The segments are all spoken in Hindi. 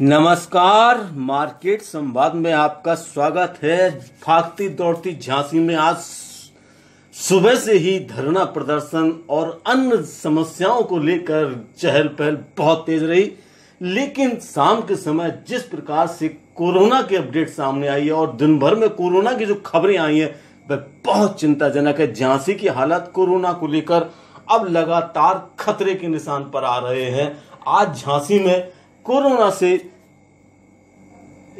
नमस्कार मार्केट संवाद में आपका स्वागत है भागती दौड़ती झांसी में आज सुबह से ही धरना प्रदर्शन और अन्य समस्याओं को लेकर चहल पहल बहुत तेज रही लेकिन शाम के समय जिस प्रकार से कोरोना की अपडेट सामने आई है और दिन भर में कोरोना की जो खबरें आई हैं वह बहुत चिंताजनक है झांसी की हालत कोरोना को लेकर अब लगातार खतरे के निशान पर आ रहे हैं आज झांसी में कोरोना से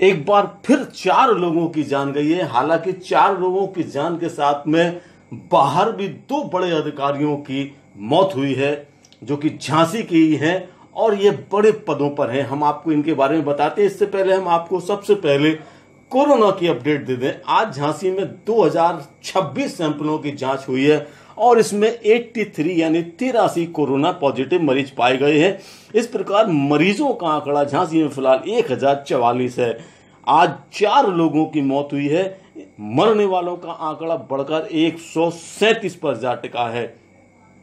एक बार फिर चार लोगों की जान गई है हालांकि चार लोगों की जान के साथ में बाहर भी दो बड़े अधिकारियों की मौत हुई है जो कि झांसी की ही है और ये बड़े पदों पर हैं हम आपको इनके बारे में बताते हैं इससे पहले हम आपको सबसे पहले कोरोना की अपडेट दे दें आज झांसी में 2026 सैंपलों की जांच हुई है और इसमें 83 यानी तिरासी कोरोना पॉजिटिव मरीज पाए गए हैं इस प्रकार मरीजों का आंकड़ा झांसी में फिलहाल एक है आज चार लोगों की मौत हुई है मरने वालों का आंकड़ा बढ़कर एक पर जा टिका है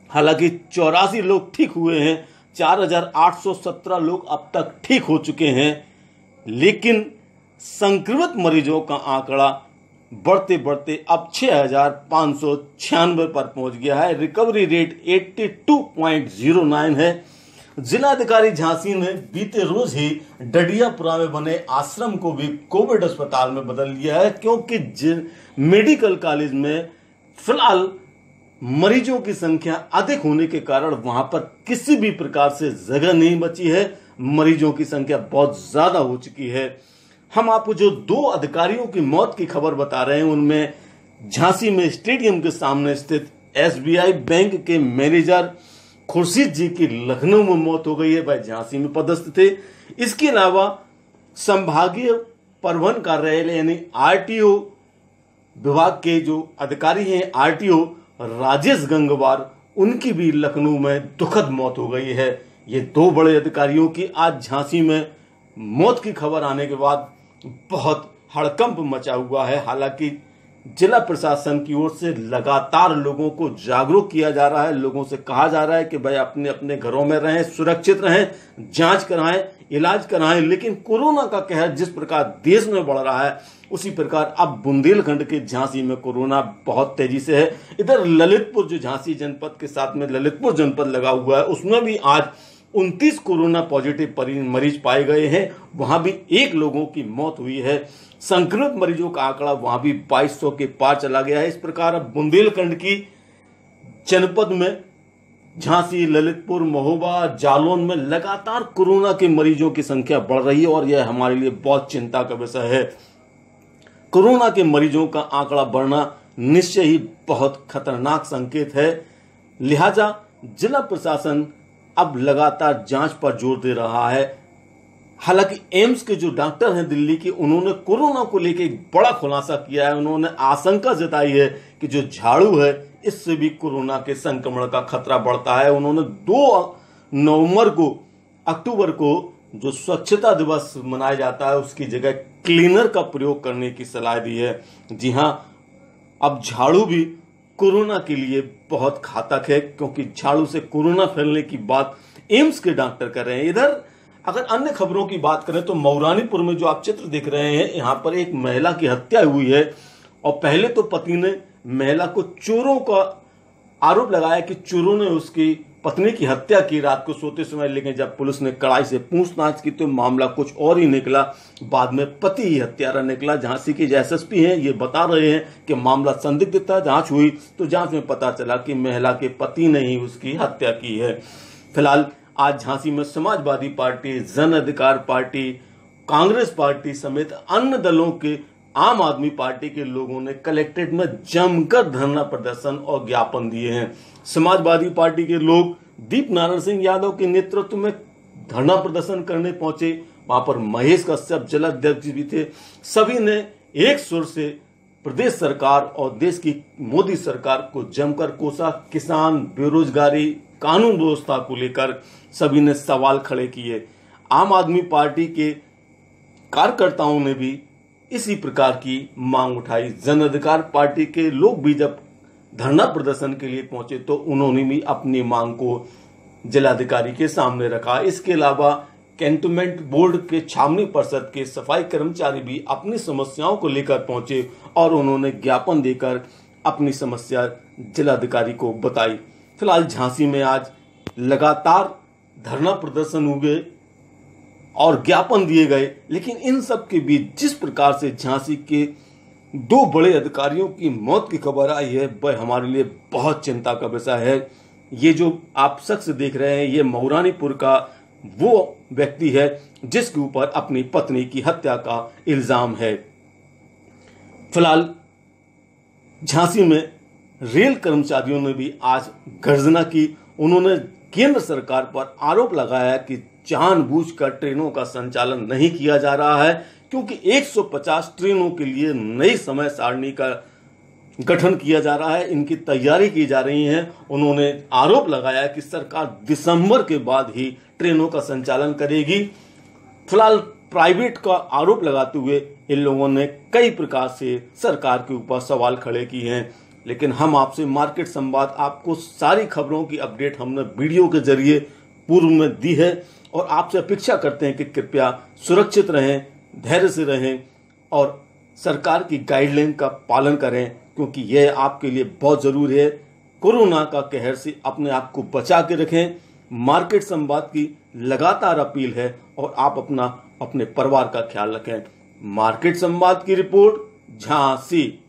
हालांकि चौरासी लोग ठीक हुए हैं 4,817 लोग अब तक ठीक हो चुके हैं लेकिन संक्रमित मरीजों का आंकड़ा बढ़ते बढ़ते अब छह हजार सौ छियानवे पर पहुंच गया है रिकवरी रेट 82.09 है जिलाधिकारी झांसी ने बीते रोज ही डडियापुरा में बने आश्रम को भी कोविड अस्पताल में बदल दिया है क्योंकि मेडिकल कॉलेज में फिलहाल मरीजों की संख्या अधिक होने के कारण वहां पर किसी भी प्रकार से जगह नहीं बची है मरीजों की संख्या बहुत ज्यादा हो चुकी है हम आपको जो दो अधिकारियों की मौत की खबर बता रहे हैं उनमें झांसी में स्टेडियम के सामने स्थित एसबीआई बैंक के मैनेजर खुर्शीद जी की लखनऊ में मौत हो गई है वह झांसी में पदस्थ थे इसके अलावा संभागीय परिवहन कार्यालय यानी आरटीओ विभाग के जो अधिकारी हैं आरटीओ राजेश गंगवार उनकी भी लखनऊ में दुखद मौत हो गई है ये दो बड़े अधिकारियों की आज झांसी में मौत की खबर आने के बाद बहुत हड़कंप मचा हुआ है हालांकि जिला प्रशासन की ओर से लगातार लोगों को जागरूक किया जा रहा है लोगों से कहा जा रहा है कि भाई अपने अपने घरों में रहें सुरक्षित रहें जांच कराएं इलाज कराएं लेकिन कोरोना का कहर जिस प्रकार देश में बढ़ रहा है उसी प्रकार अब बुंदेलखंड के झांसी में कोरोना बहुत तेजी से है इधर ललितपुर जो झांसी जनपद के साथ में ललितपुर जनपद लगा हुआ है उसमें भी आज उनतीस कोरोना पॉजिटिव मरीज पाए गए हैं वहां भी एक लोगों की मौत हुई है संक्रमित मरीजों का आंकड़ा वहां भी 2200 के पार चला गया है इस प्रकार अब बुंदेलखंड की जनपद में झांसी ललितपुर महोबा जालौन में लगातार कोरोना के मरीजों की संख्या बढ़ रही है और यह हमारे लिए बहुत चिंता का विषय है कोरोना के मरीजों का आंकड़ा बढ़ना निश्चय ही बहुत खतरनाक संकेत है लिहाजा जिला प्रशासन अब लगातार जांच पर जोर दे रहा है हालांकि एम्स के जो डॉक्टर हैं दिल्ली के उन्होंने कोरोना को लेकर एक बड़ा खुलासा किया है उन्होंने आशंका जताई है कि जो झाड़ू है इससे भी कोरोना के संक्रमण का खतरा बढ़ता है उन्होंने दो नवंबर को अक्टूबर को जो स्वच्छता दिवस मनाया जाता है उसकी जगह क्लीनर का प्रयोग करने की सलाह दी है जी हाँ अब झाड़ू भी कोरोना के लिए बहुत घातक है क्योंकि झाड़ू से कोरोना फैलने की बात एम्स के डॉक्टर कर रहे हैं इधर अगर अन्य खबरों की बात करें तो मौरानीपुर में जो आप चित्र देख रहे हैं यहां पर एक महिला की हत्या हुई है और पहले तो पति ने महिला को चोरों का आरोप लगाया कि चोरों ने उसकी पत्नी की हत्या की रात को सोते समय लेकिन जब पुलिस ने कड़ाई से पूछताछ की तो मामला कुछ और ही निकला बाद में पति ही हत्यारा निकला झांसी के एसएसपी हैं ये बता रहे हैं कि मामला संदिग्ध था जांच हुई तो जांच में पता चला कि महिला के पति ने ही उसकी हत्या की है फिलहाल आज झांसी में समाजवादी पार्टी जन अधिकार पार्टी कांग्रेस पार्टी समेत अन्य दलों के आम आदमी पार्टी के लोगों ने कलेक्ट्रेट में जमकर धरना प्रदर्शन और ज्ञापन दिए हैं समाजवादी पार्टी के लोग दीप नारायण सिंह यादव के नेतृत्व में धरना प्रदर्शन करने पहुंचे वहां पर महेश कश्यप जिलाध्यक्ष भी थे सभी ने एक सुर से प्रदेश सरकार और देश की मोदी सरकार को जमकर कोसा किसान बेरोजगारी कानून व्यवस्था को लेकर सभी ने सवाल खड़े किए आम आदमी पार्टी के कार्यकर्ताओं ने भी इसी प्रकार की मांग उठाई जन अधिकार पार्टी के लोग भी जब धरना प्रदर्शन के लिए पहुंचे तो उन्होंने भी अपनी मांग को जिलाधिकारी के सामने रखा इसके अलावा कैंटोनमेंट बोर्ड के छावनी परिषद के सफाई कर्मचारी भी अपनी समस्याओं को लेकर पहुंचे और उन्होंने ज्ञापन देकर अपनी समस्या जिलाधिकारी को बताई फिलहाल झांसी में आज लगातार धरना प्रदर्शन हुए और ज्ञापन दिए गए लेकिन इन सब के बीच जिस प्रकार से झांसी के दो बड़े अधिकारियों की मौत की खबर आई है वह हमारे लिए बहुत चिंता का विषय है ये जो आप शख्स देख रहे हैं ये मऊरानीपुर का वो व्यक्ति है जिसके ऊपर अपनी पत्नी की हत्या का इल्जाम है फिलहाल झांसी में रेल कर्मचारियों ने भी आज गर्जना की उन्होंने केंद्र सरकार पर आरोप लगाया कि जानबूझकर ट्रेनों का संचालन नहीं किया जा रहा है क्योंकि 150 ट्रेनों के लिए नई समय सारणी का गठन किया जा रहा है इनकी तैयारी की जा रही है उन्होंने आरोप लगाया कि सरकार दिसंबर के बाद ही ट्रेनों का संचालन करेगी फिलहाल प्राइवेट का आरोप लगाते हुए इन लोगों ने कई प्रकार से सरकार के ऊपर सवाल खड़े किए हैं लेकिन हम आपसे मार्केट संवाद आपको सारी खबरों की अपडेट हमने वीडियो के जरिए पूर्व में दी है और आपसे अपेक्षा करते हैं कि कृपया सुरक्षित रहें धैर्य से रहें और सरकार की गाइडलाइन का पालन करें क्योंकि यह आपके लिए बहुत ज़रूरी है कोरोना का कहर से अपने आप को बचा के रखें मार्केट संवाद की लगातार अपील है और आप अपना अपने परिवार का ख्याल रखें मार्केट संवाद की रिपोर्ट झांसी